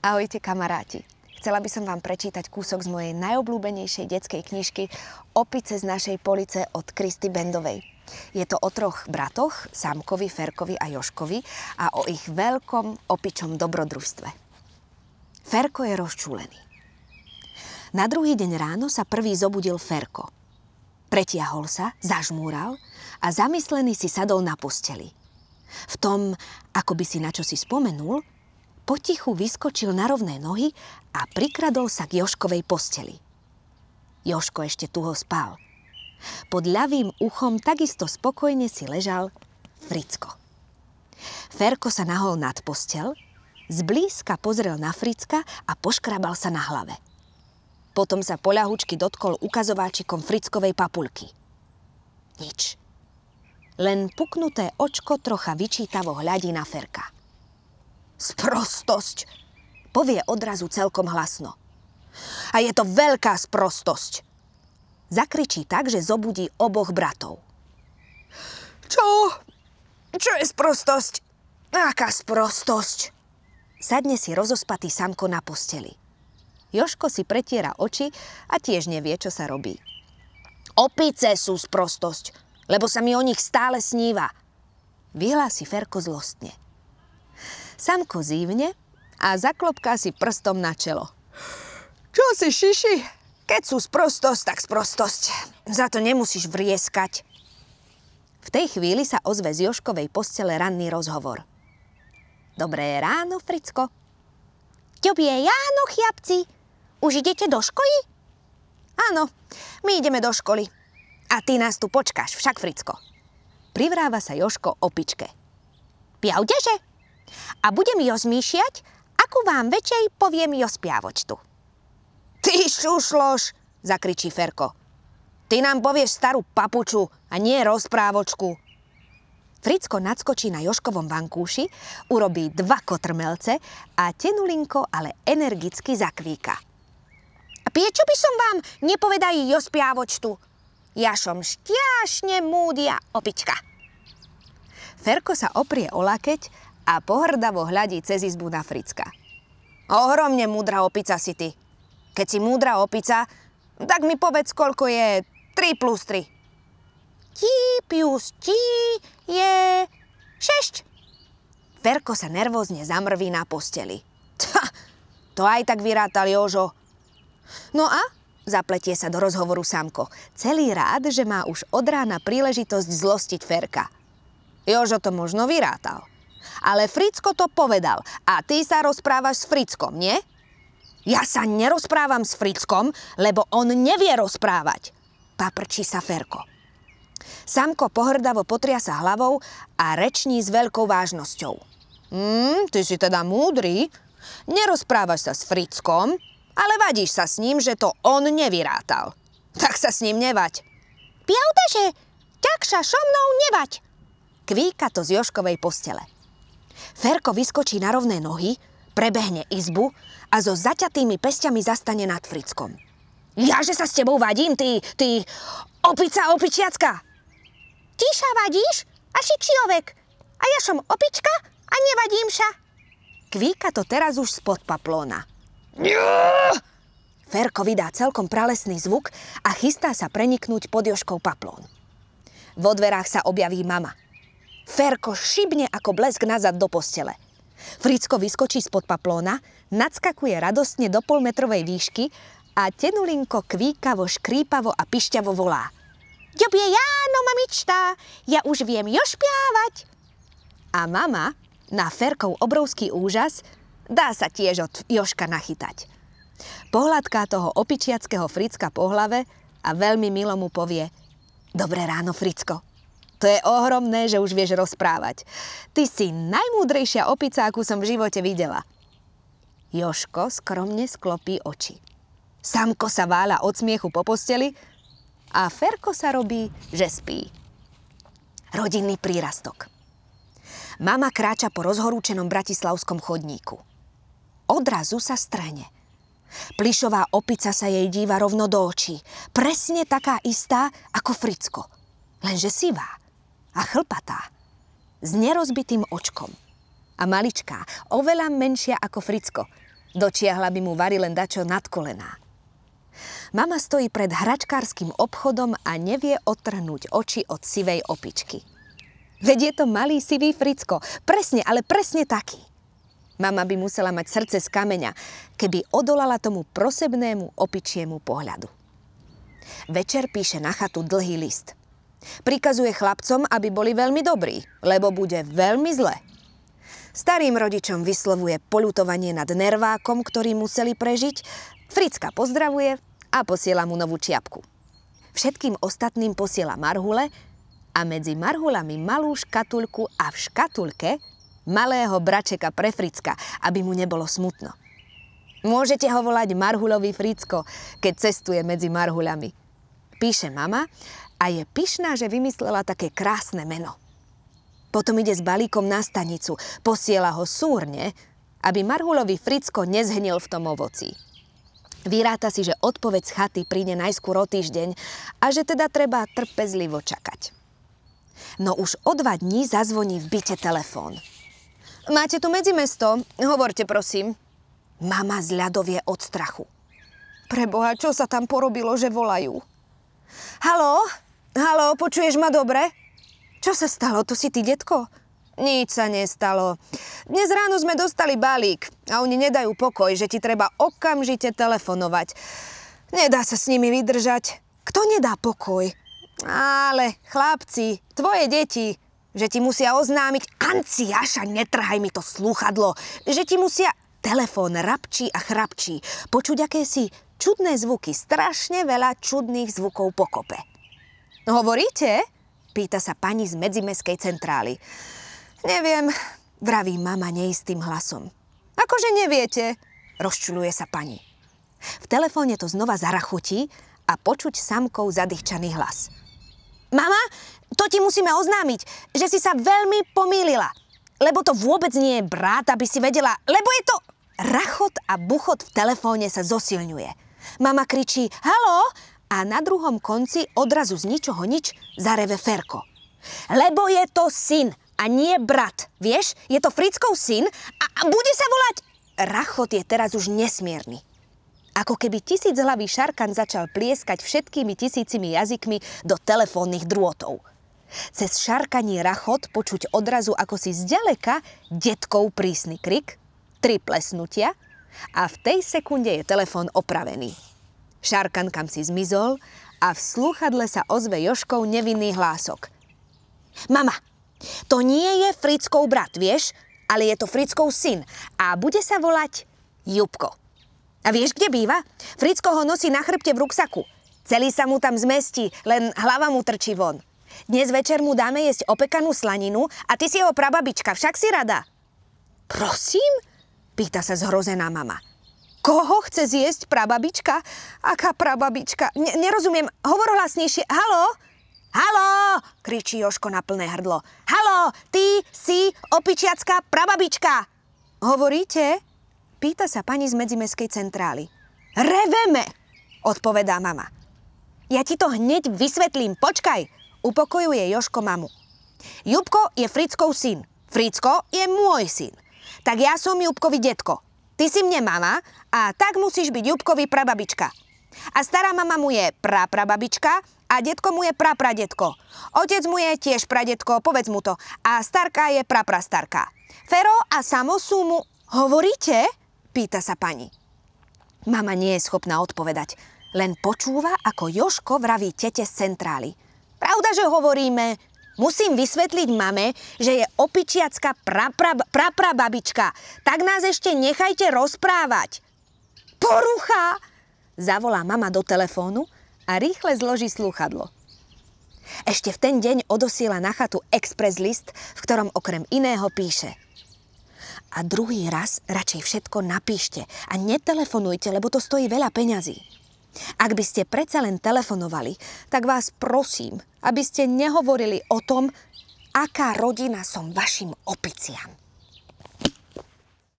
Ahojte kamaráti. Chcela by som vám prečítať kúsok z mojej najobľúbenejšej detskej knižky Opice z našej police od Kristy Bendovej. Je to o troch bratoch, Samkovi, Ferkovi a Joškovi a o ich veľkom opičom dobrodružstve. Ferko je rozčúlený. Na druhý deň ráno sa prvý zobudil Ferko. Pretiahol sa, zažmúral a zamyslený si sadol na posteli. V tom, ako by si na čo si spomenul, potichu vyskočil na rovné nohy a prikradol sa k Joškovej posteli. Joško ešte tuho spal. Pod ľavým uchom takisto spokojne si ležal Fricko. Ferko sa nahol nad postel, zblízka pozrel na Fricka a poškrabal sa na hlave. Potom sa poľahučky dotkol ukazováčikom Frickovej papulky. Nič. Len puknuté očko trocha vyčítavo hľadí na Ferka. Sprostosť. Povie odrazu celkom hlasno. A je to veľká sprostosť. Zakričí tak, že zobudí oboch bratov. Čo? Čo je sprostosť? Aká sprostosť? Sadne si rozospatý samko na posteli. Joško si pretiera oči a tiež nevie, čo sa robí. Opice sú sprostosť, lebo sa mi o nich stále sníva. Vyhlási Ferko zlostne. Samko zívne a zaklopká si prstom na čelo. Čo si šiši? Keď sú sprostosť, tak sprostosť. Za to nemusíš vrieskať. V tej chvíli sa ozve z Joškovej postele ranný rozhovor. Dobré ráno, Fricko. Ďobie jáno, chlapci. Už idete do školy? Áno, my ideme do školy. A ty nás tu počkáš, však Fricko. Privráva sa Joško opičke. Pjavdeže? a budem rozmýšľať, ako vám večej poviem jo spiavočtu. Ty šušloš, zakričí Ferko. Ty nám povieš starú papuču a nie rozprávočku. Fricko nadskočí na Joškovom vankúši, urobí dva kotrmelce a tenulinko ale energicky zakvíka. A piečo by som vám nepovedal jo spiavočtu? Ja som šťašne múdia opička. Ferko sa oprie o lakeť a pohrdavo hľadí cez izbu na Fricka. Ohromne múdra opica si ty. Keď si múdra opica, tak mi povedz, koľko je 3 plus 3. Tí plus tí je 6. Ferko sa nervózne zamrví na posteli. Ha, to aj tak vyrátal Jožo. No a? Zapletie sa do rozhovoru Samko. Celý rád, že má už od rána príležitosť zlostiť Ferka. Jožo to možno vyrátal. Ale Fricko to povedal a ty sa rozprávaš s Frickom, nie? Ja sa nerozprávam s Frickom, lebo on nevie rozprávať. Paprčí sa Ferko. Samko pohrdavo potriasa hlavou a reční s veľkou vážnosťou. Hmm, ty si teda múdry. Nerozprávaš sa s Frickom, ale vadíš sa s ním, že to on nevyrátal. Tak sa s ním nevať. Pravdaže, tak sa so mnou nevať. Kvíka to z Joškovej postele. Ferko vyskočí na rovné nohy, prebehne izbu a so zaťatými pestiami zastane nad Frickom. Ja, že sa s tebou vadím, ty, ty opica opičiacka! Ty sa vadíš a si čiovek. A ja som opička a nevadím sa. Kvíka to teraz už spod paplóna. Ferko vydá celkom pralesný zvuk a chystá sa preniknúť pod Jožkou paplón. Vo dverách sa objaví mama – Ferko šibne ako blesk nazad do postele. Fricko vyskočí spod paplóna, nadskakuje radostne do polmetrovej výšky a tenulinko kvíkavo, škrípavo a pišťavo volá. je jáno, mamičta, ja už viem jo špiávať. A mama, na Ferkov obrovský úžas, dá sa tiež od Joška nachytať. Pohľadká toho opičiackého Fricka po hlave a veľmi milo mu povie Dobré ráno, Fricko. To je ohromné, že už vieš rozprávať. Ty si najmúdrejšia opica, akú som v živote videla. Joško skromne sklopí oči. Samko sa váľa od smiechu po posteli a Ferko sa robí, že spí. Rodinný prírastok. Mama kráča po rozhorúčenom bratislavskom chodníku. Odrazu sa strane. Plišová opica sa jej díva rovno do očí. Presne taká istá ako Fricko. Lenže sivá a chlpatá, s nerozbitým očkom a maličká, oveľa menšia ako Fricko. Dočiahla by mu Vary len dačo nad kolená. Mama stojí pred hračkárským obchodom a nevie otrhnúť oči od sivej opičky. Veď je to malý sivý Fricko, presne, ale presne taký. Mama by musela mať srdce z kameňa, keby odolala tomu prosebnému opičiemu pohľadu. Večer píše na chatu dlhý list – Prikazuje chlapcom, aby boli veľmi dobrí, lebo bude veľmi zle. Starým rodičom vyslovuje polutovanie nad nervákom, ktorý museli prežiť, Fricka pozdravuje a posiela mu novú čiapku. Všetkým ostatným posiela marhule a medzi marhulami malú škatulku a v škatulke malého bračeka pre Fricka, aby mu nebolo smutno. Môžete ho volať Marhulový Fricko, keď cestuje medzi marhulami píše mama a je pyšná, že vymyslela také krásne meno. Potom ide s balíkom na stanicu, posiela ho súrne, aby Marhulovi Fricko nezhnil v tom ovoci. Vyráta si, že odpoveď z chaty príde najskôr o týždeň a že teda treba trpezlivo čakať. No už o dva dní zazvoní v byte telefón. Máte tu medzimesto? Hovorte prosím. Mama zľadovie od strachu. Preboha, čo sa tam porobilo, že volajú? Halo? Halo, počuješ ma dobre? Čo sa stalo? To si ty, detko? Nič sa nestalo. Dnes ráno sme dostali balík a oni nedajú pokoj, že ti treba okamžite telefonovať. Nedá sa s nimi vydržať. Kto nedá pokoj? Ale, chlapci, tvoje deti, že ti musia oznámiť Anci, Jaša, netrhaj mi to slúchadlo, že ti musia telefón rapčí a chrapčí, počuť si čudné zvuky, strašne veľa čudných zvukov pokope. Hovoríte? Pýta sa pani z medzimeskej centrály. Neviem, vraví mama neistým hlasom. Akože neviete, rozčuluje sa pani. V telefóne to znova zarachutí a počuť samkov zadýchčaný hlas. Mama, to ti musíme oznámiť, že si sa veľmi pomýlila. Lebo to vôbec nie je brat, aby si vedela, lebo je to... Rachot a buchot v telefóne sa zosilňuje. Mama kričí halo a na druhom konci odrazu z ničoho nič zareve Ferko. Lebo je to syn a nie brat, vieš? Je to Frickov syn a, a bude sa volať... Rachot je teraz už nesmierny. Ako keby hlavý šarkan začal plieskať všetkými tisícimi jazykmi do telefónnych drôtov. Cez šarkaní rachot počuť odrazu ako si zďaleka detkov prísny krik, tri plesnutia – a v tej sekunde je telefón opravený. Šarkan kam si zmizol a v slúchadle sa ozve Joškov nevinný hlások. Mama, to nie je Frickov brat, vieš, ale je to Frickov syn a bude sa volať Jubko. A vieš, kde býva? Fricko ho nosí na chrbte v ruksaku. Celý sa mu tam zmestí, len hlava mu trčí von. Dnes večer mu dáme jesť opekanú slaninu a ty si jeho prababička, však si rada. Prosím? Pýta sa zhrozená mama. Koho chce zjesť prababička? Aká prababička? N- nerozumiem. Hovor hlasnejšie. Halo? Halo! kričí Joško na plné hrdlo. Halo, ty si opičiacká prababička. Hovoríte? Pýta sa pani z medzimeskej centrály. Reveme, odpovedá mama. Ja ti to hneď vysvetlím, počkaj, upokojuje Joško mamu. Jubko je Frickov syn. Fricko je môj syn tak ja som Jubkovi detko. Ty si mne mama a tak musíš byť Jubkovi prababička. A stará mama mu je praprababička a detko mu je prapradetko. Otec mu je tiež pradetko, povedz mu to. A starka je praprastarka. Fero a Samo sú mu... Hovoríte? Pýta sa pani. Mama nie je schopná odpovedať. Len počúva, ako Joško vraví tete z centrály. Pravda, že hovoríme, musím vysvetliť mame, že je opičiacká praprababička. Tak nás ešte nechajte rozprávať. Porucha! Zavolá mama do telefónu a rýchle zloží slúchadlo. Ešte v ten deň odosiela na chatu express list, v ktorom okrem iného píše – a druhý raz radšej všetko napíšte a netelefonujte, lebo to stojí veľa peňazí. Ak by ste predsa len telefonovali, tak vás prosím, aby ste nehovorili o tom, aká rodina som vašim opiciam.